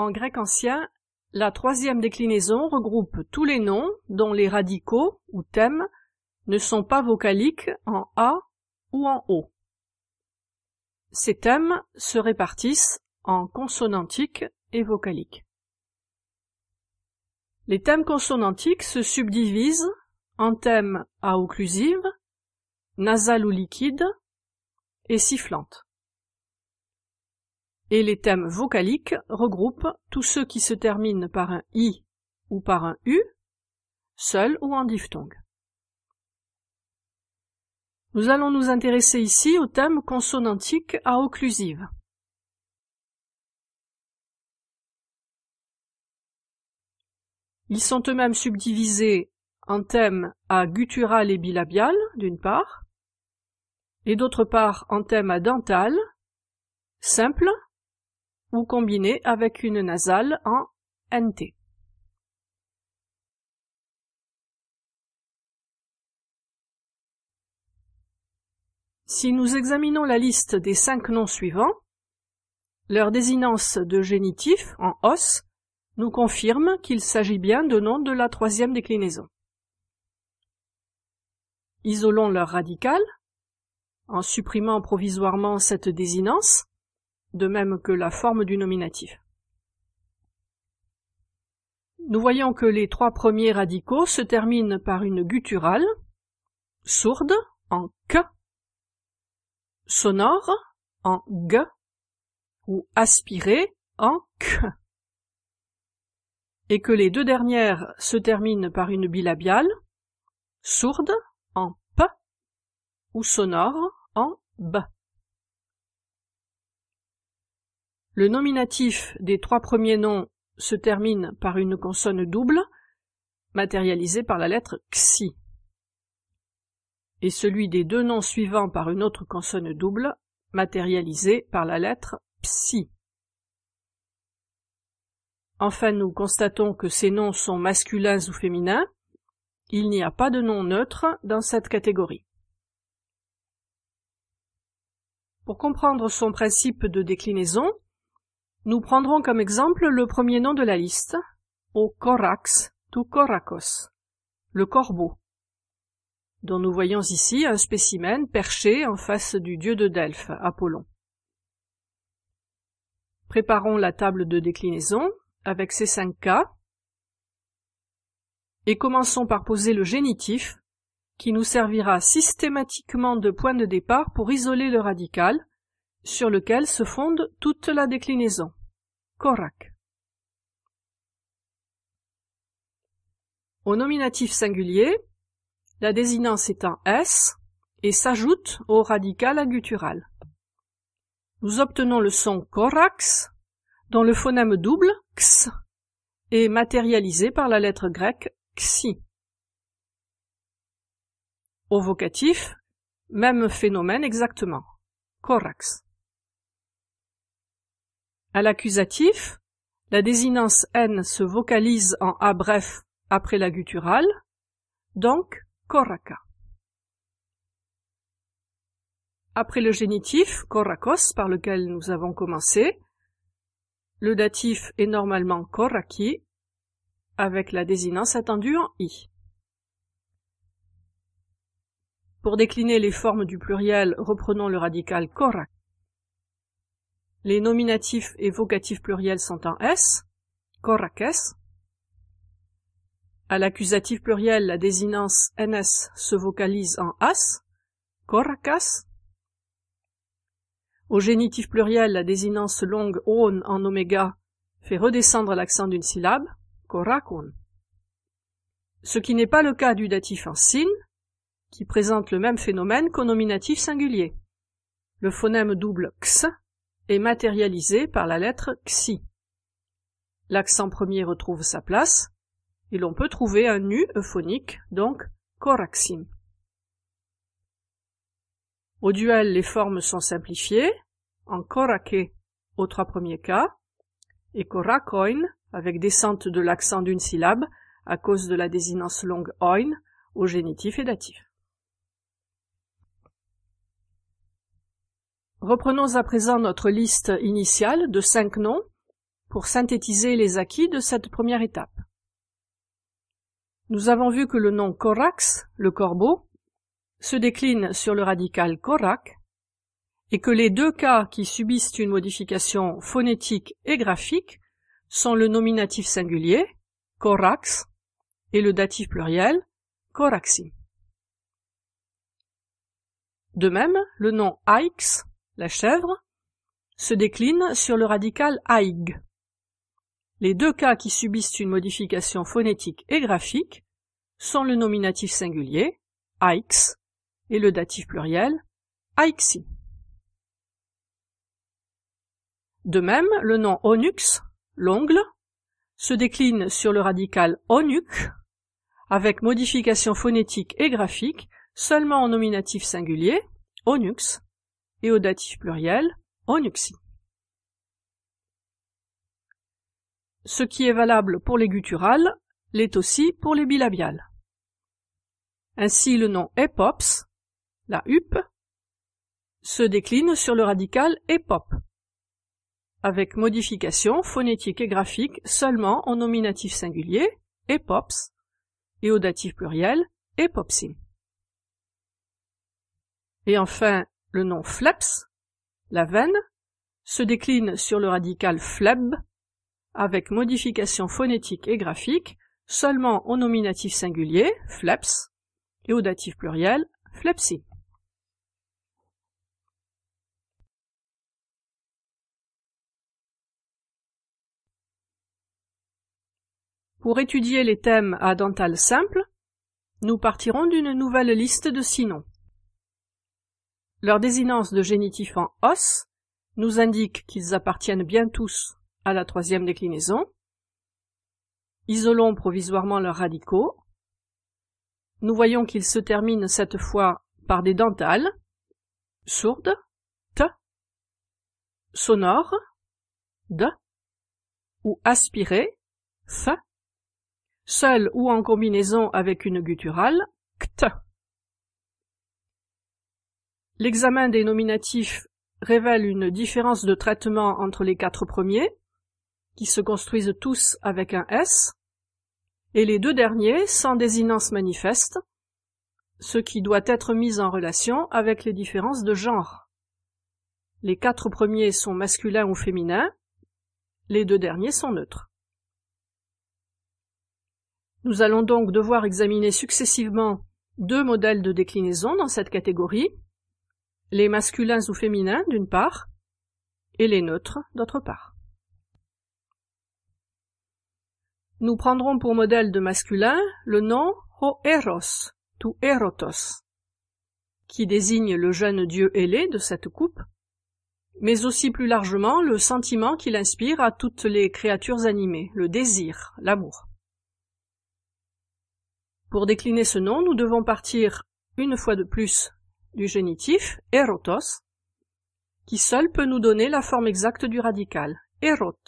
En grec ancien, la troisième déclinaison regroupe tous les noms dont les radicaux ou thèmes ne sont pas vocaliques en A ou en O. Ces thèmes se répartissent en consonantiques et vocaliques. Les thèmes consonantiques se subdivisent en thèmes à occlusive, nasale ou liquide et sifflante et les thèmes vocaliques regroupent tous ceux qui se terminent par un i ou par un u, seul ou en diphtongue. Nous allons nous intéresser ici aux thèmes consonantiques à occlusive. Ils sont eux-mêmes subdivisés en thèmes à guttural et bilabial, d'une part, et d'autre part en thèmes à dental, simple ou combiné avec une nasale en NT. Si nous examinons la liste des cinq noms suivants, leur désinence de génitif en os nous confirme qu'il s'agit bien de noms de la troisième déclinaison. Isolons leur radical en supprimant provisoirement cette désinence de même que la forme du nominatif. Nous voyons que les trois premiers radicaux se terminent par une gutturale, sourde en k », sonore en g ou aspirée en k, et que les deux dernières se terminent par une bilabiale, sourde en p ou sonore en b. Le nominatif des trois premiers noms se termine par une consonne double, matérialisée par la lettre xi, et celui des deux noms suivants par une autre consonne double, matérialisée par la lettre psi. Enfin, nous constatons que ces noms sont masculins ou féminins. Il n'y a pas de nom neutre dans cette catégorie. Pour comprendre son principe de déclinaison, nous prendrons comme exemple le premier nom de la liste, au corax ou coracos, le corbeau, dont nous voyons ici un spécimen perché en face du dieu de Delphes, Apollon. Préparons la table de déclinaison avec ces cinq cas et commençons par poser le génitif qui nous servira systématiquement de point de départ pour isoler le radical sur lequel se fonde toute la déclinaison. Korak. Au nominatif singulier, la désinence est un S et s'ajoute au radical agutural. Nous obtenons le son corax, dont le phonème double x est matérialisé par la lettre grecque xi. Au vocatif, même phénomène exactement. Corax. À l'accusatif, la désinence N se vocalise en A bref après la gutturale, donc koraka. Après le génitif, korakos, par lequel nous avons commencé, le datif est normalement koraki, avec la désinence attendue en i. Pour décliner les formes du pluriel, reprenons le radical korak les nominatifs et vocatifs pluriels sont en S, corraques. À l'accusatif pluriel, la désinence NS se vocalise en AS, corracas. Au génitif pluriel, la désinence longue ON en oméga fait redescendre l'accent d'une syllabe, coracon. Ce qui n'est pas le cas du datif en sin, qui présente le même phénomène qu'au nominatif singulier. Le phonème double x est matérialisé par la lettre xi. L'accent premier retrouve sa place et l'on peut trouver un U euphonique, donc koraxim. Au duel, les formes sont simplifiées en korake aux trois premiers cas et korakoin avec descente de l'accent d'une syllabe à cause de la désinence longue oin au génitif et datif. Reprenons à présent notre liste initiale de cinq noms pour synthétiser les acquis de cette première étape. Nous avons vu que le nom corax, le corbeau, se décline sur le radical corac et que les deux cas qui subissent une modification phonétique et graphique sont le nominatif singulier, corax, et le datif pluriel, coraxi. De même, le nom aix la chèvre, se décline sur le radical aig. Les deux cas qui subissent une modification phonétique et graphique sont le nominatif singulier, aix, et le datif pluriel, aixi. De même, le nom onux, l'ongle, se décline sur le radical onuc, avec modification phonétique et graphique seulement en nominatif singulier, onux, et au datif pluriel onuxie. Ce qui est valable pour les gutturales l'est aussi pour les bilabiales. Ainsi le nom epops, la huppe, se décline sur le radical epop, avec modification phonétique et graphique seulement en nominatif singulier, epops, et au datif pluriel, epopsim. Et enfin, le nom fleps, la veine, se décline sur le radical fleb, avec modification phonétique et graphique, seulement au nominatif singulier, fleps, et au datif pluriel, flepsy. Pour étudier les thèmes à dental simple, nous partirons d'une nouvelle liste de six leur désinence de génitif en os nous indique qu'ils appartiennent bien tous à la troisième déclinaison. Isolons provisoirement leurs radicaux. Nous voyons qu'ils se terminent cette fois par des dentales, sourdes, t, sonores, d, ou aspirées, f, seul ou en combinaison avec une gutturale, ct. L'examen des nominatifs révèle une différence de traitement entre les quatre premiers, qui se construisent tous avec un S, et les deux derniers sans désinence manifeste, ce qui doit être mis en relation avec les différences de genre. Les quatre premiers sont masculins ou féminins, les deux derniers sont neutres. Nous allons donc devoir examiner successivement deux modèles de déclinaison dans cette catégorie, les masculins ou féminins d'une part, et les neutres d'autre part. Nous prendrons pour modèle de masculin le nom eros » tu Erotos, qui désigne le jeune dieu ailé de cette coupe, mais aussi plus largement le sentiment qu'il inspire à toutes les créatures animées, le désir, l'amour. Pour décliner ce nom, nous devons partir, une fois de plus, du génitif erotos, qui seul peut nous donner la forme exacte du radical, erot,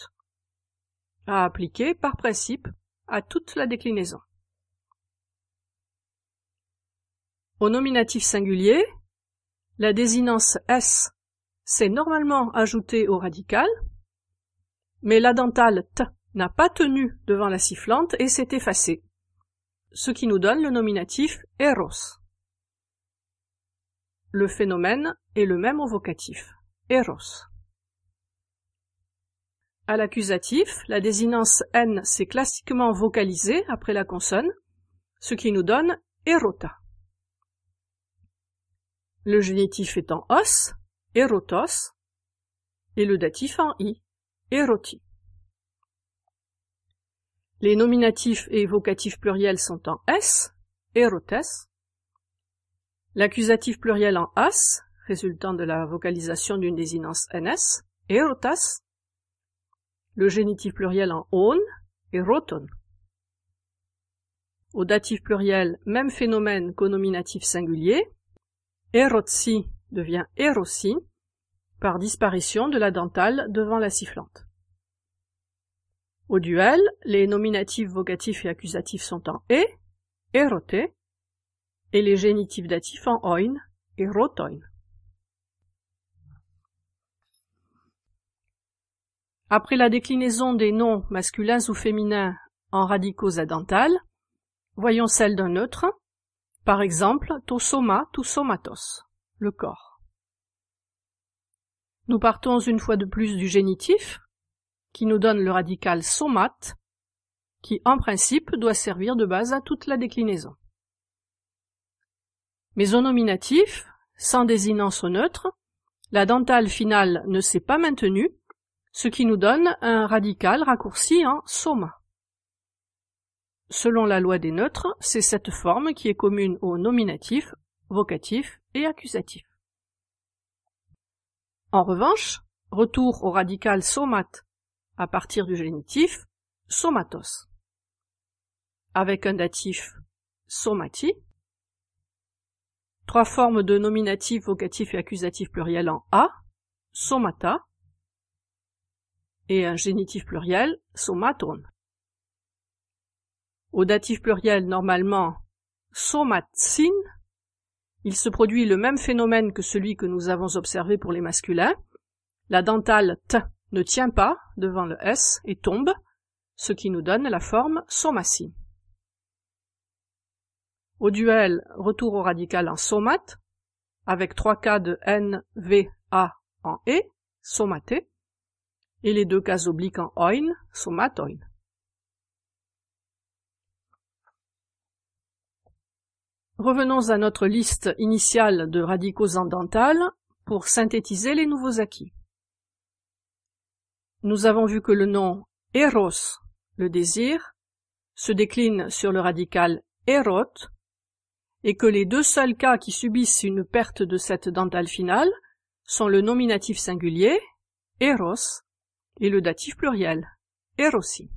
à appliquer par principe à toute la déclinaison. Au nominatif singulier, la désinence s s'est normalement ajoutée au radical, mais la dentale t n'a pas tenu devant la sifflante et s'est effacée, ce qui nous donne le nominatif eros. Le phénomène est le même au vocatif. Eros. À l'accusatif, la désinence n s'est classiquement vocalisée après la consonne, ce qui nous donne erota. Le génitif est en os, erotos, et le datif en i, eroti. Les nominatifs et vocatifs pluriels sont en s, erotes, L'accusatif pluriel en as, résultant de la vocalisation d'une désinence ns, erotas. Le génitif pluriel en on, eroton. Au datif pluriel, même phénomène qu'au nominatif singulier. Erotsi devient erosi par disparition de la dentale devant la sifflante. Au duel, les nominatifs vocatifs et accusatifs sont en e, eroté, et les génitifs datifs en oin et rotoin. Après la déclinaison des noms masculins ou féminins en radicaux adentales, voyons celle d'un neutre, par exemple tosoma, somatos », le corps. Nous partons une fois de plus du génitif, qui nous donne le radical somate, qui en principe doit servir de base à toute la déclinaison. Mais au nominatif, sans désinence au neutre, la dentale finale ne s'est pas maintenue, ce qui nous donne un radical raccourci en soma. Selon la loi des neutres, c'est cette forme qui est commune au nominatif, vocatif et accusatif. En revanche, retour au radical somate à partir du génitif somatos, avec un datif somati Trois formes de nominatif, vocatif et accusatif pluriel en A, somata, et un génitif pluriel, somaton. Au datif pluriel, normalement, somatsin, il se produit le même phénomène que celui que nous avons observé pour les masculins. La dentale t ne tient pas devant le s et tombe, ce qui nous donne la forme somasin. Au duel, retour au radical en somate, avec trois cas de N, V, A en E, somaté, et les deux cas obliques en OIN, somatoin. Revenons à notre liste initiale de radicaux en dentale pour synthétiser les nouveaux acquis. Nous avons vu que le nom eros, le désir, se décline sur le radical erot, et que les deux seuls cas qui subissent une perte de cette dentale finale sont le nominatif singulier, eros, et le datif pluriel, erosi.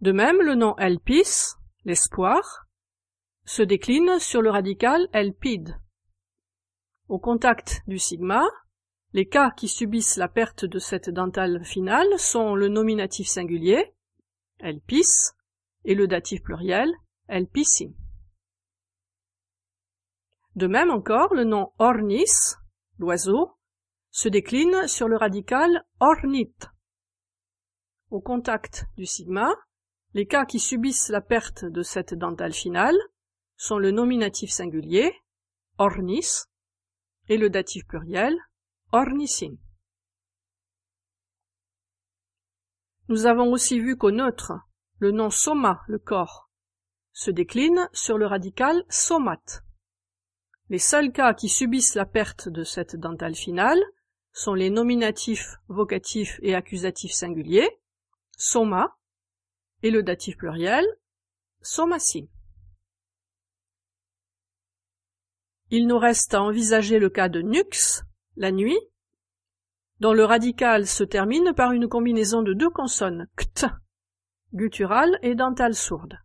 De même, le nom elpis, l'espoir, se décline sur le radical elpid ». Au contact du sigma, les cas qui subissent la perte de cette dentale finale sont le nominatif singulier, elpis, et le datif pluriel, LPC. De même encore, le nom ornis, l'oiseau, se décline sur le radical ornit. Au contact du sigma, les cas qui subissent la perte de cette dentale finale sont le nominatif singulier, ornis, et le datif pluriel, ornicin. Nous avons aussi vu qu'au neutre, le nom soma, le corps, se décline sur le radical somate. Les seuls cas qui subissent la perte de cette dentale finale sont les nominatifs, vocatifs et accusatifs singuliers, soma, et le datif pluriel, somasi. Il nous reste à envisager le cas de nux, la nuit, dont le radical se termine par une combinaison de deux consonnes ct, gutturale et dentale sourde.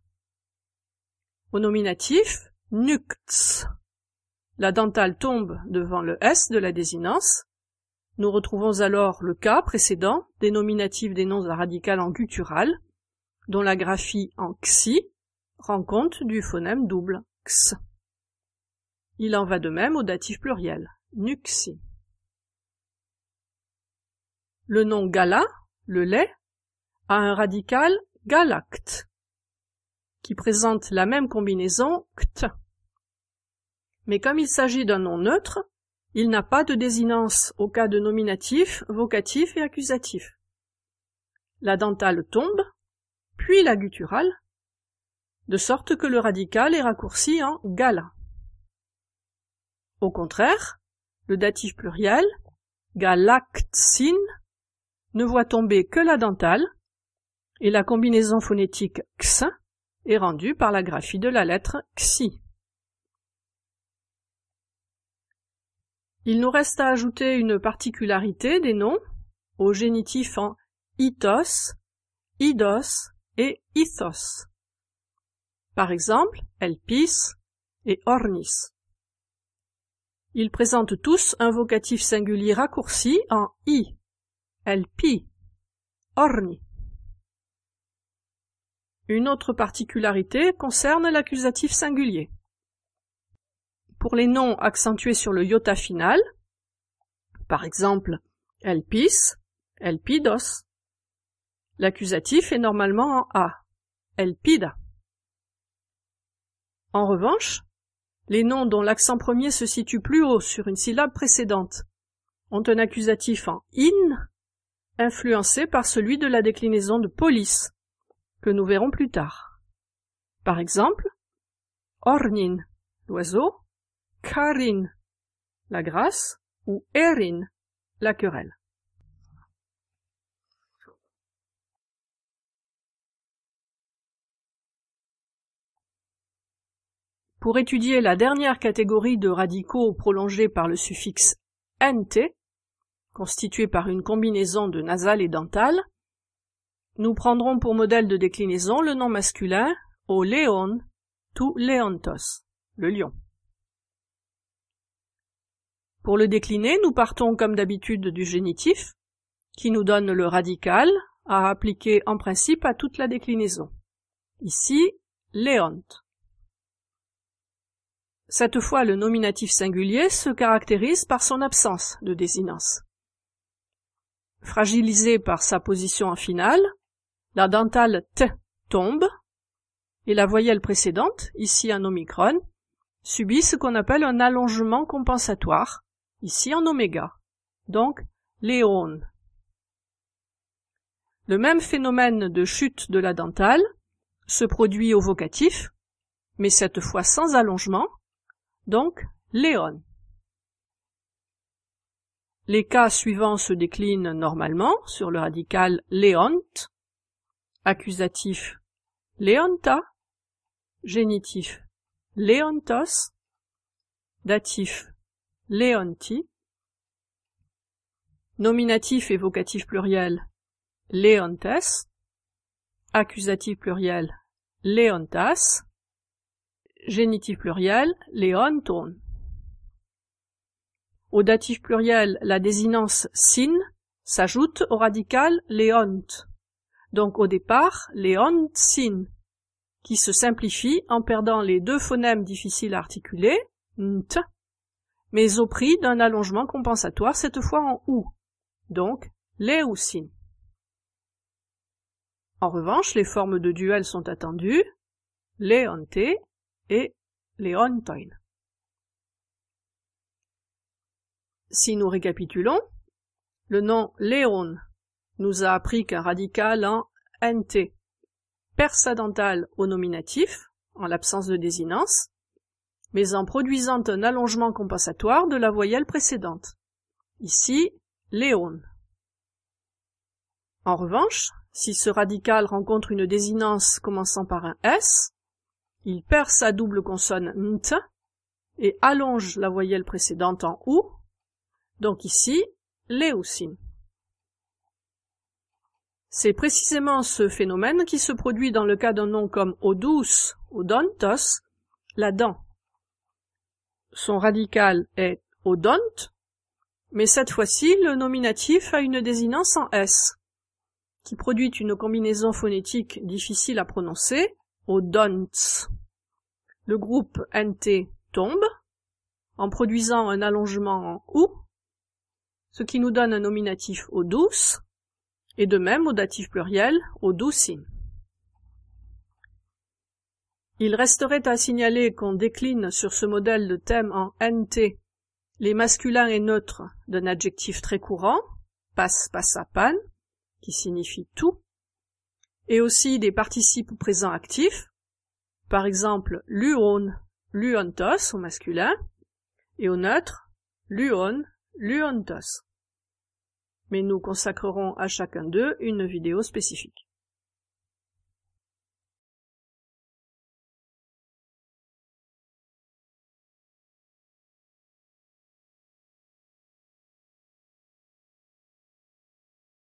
Au nominatif, nucts. La dentale tombe devant le S de la désinence. Nous retrouvons alors le cas précédent des nominatifs des noms à radical en guttural, dont la graphie en xi rend compte du phonème double x. Il en va de même au datif pluriel, nuxi. Le nom gala, le lait, a un radical galact » qui présente la même combinaison ct. Mais comme il s'agit d'un nom neutre, il n'a pas de désinence au cas de nominatif, vocatif et accusatif. La dentale tombe, puis la gutturale, de sorte que le radical est raccourci en gala. Au contraire, le datif pluriel, galactsin, ne voit tomber que la dentale, et la combinaison phonétique x est rendu par la graphie de la lettre XI. Il nous reste à ajouter une particularité des noms au génitif en itos, idos et ithos. Par exemple, elpis et ornis. Ils présentent tous un vocatif singulier raccourci en i, elpi, orni. Une autre particularité concerne l'accusatif singulier. Pour les noms accentués sur le iota final, par exemple elpis, elpidos, l'accusatif est normalement en a, elpida. En revanche, les noms dont l'accent premier se situe plus haut sur une syllabe précédente ont un accusatif en in, influencé par celui de la déclinaison de polis que nous verrons plus tard. Par exemple, Ornin, l'oiseau, Karin, la grâce, ou Erin, la querelle. Pour étudier la dernière catégorie de radicaux prolongés par le suffixe nt, constitué par une combinaison de nasale et dentale, nous prendrons pour modèle de déclinaison le nom masculin au leon, tu leontos, le lion. Pour le décliner, nous partons comme d'habitude du génitif, qui nous donne le radical à appliquer en principe à toute la déclinaison. Ici, leont. Cette fois, le nominatif singulier se caractérise par son absence de désinence. Fragilisé par sa position en finale, la dentale T tombe et la voyelle précédente, ici en omicron, subit ce qu'on appelle un allongement compensatoire, ici en oméga, donc léon. Le même phénomène de chute de la dentale se produit au vocatif, mais cette fois sans allongement, donc léon. Les cas suivants se déclinent normalement sur le radical léonte, Accusatif. Leonta. Génitif. Leontos. Datif. Leonti. Nominatif et vocatif pluriel. Leontes. Accusatif pluriel. Leontas. Génitif pluriel. Leonton. Au datif pluriel, la désinence sin s'ajoute au radical leont donc au départ léon qui se simplifie en perdant les deux phonèmes difficiles à articuler, nt, mais au prix d'un allongement compensatoire cette fois en ou, donc leousin. sin. En revanche, les formes de duel sont attendues, leonté et leontoin. Si nous récapitulons, le nom Léon nous a appris qu'un radical en nt dentale au nominatif, en l'absence de désinence, mais en produisant un allongement compensatoire de la voyelle précédente. Ici, léon. En revanche, si ce radical rencontre une désinence commençant par un S, il perd sa double consonne nt et allonge la voyelle précédente en ou, donc ici, léoucine. C'est précisément ce phénomène qui se produit dans le cas d'un nom comme odous, odontos, la dent. Son radical est odont », mais cette fois-ci le nominatif a une désinence en S, qui produit une combinaison phonétique difficile à prononcer, odonts. Le groupe NT tombe, en produisant un allongement en OU, ce qui nous donne un nominatif odous, et de même au datif pluriel, au doux Il resterait à signaler qu'on décline sur ce modèle de thème en NT les masculins et neutres d'un adjectif très courant, passe panne, qui signifie tout, et aussi des participes présents actifs, par exemple luon, luontos au masculin, et au neutre luon, luontos mais nous consacrerons à chacun d'eux une vidéo spécifique.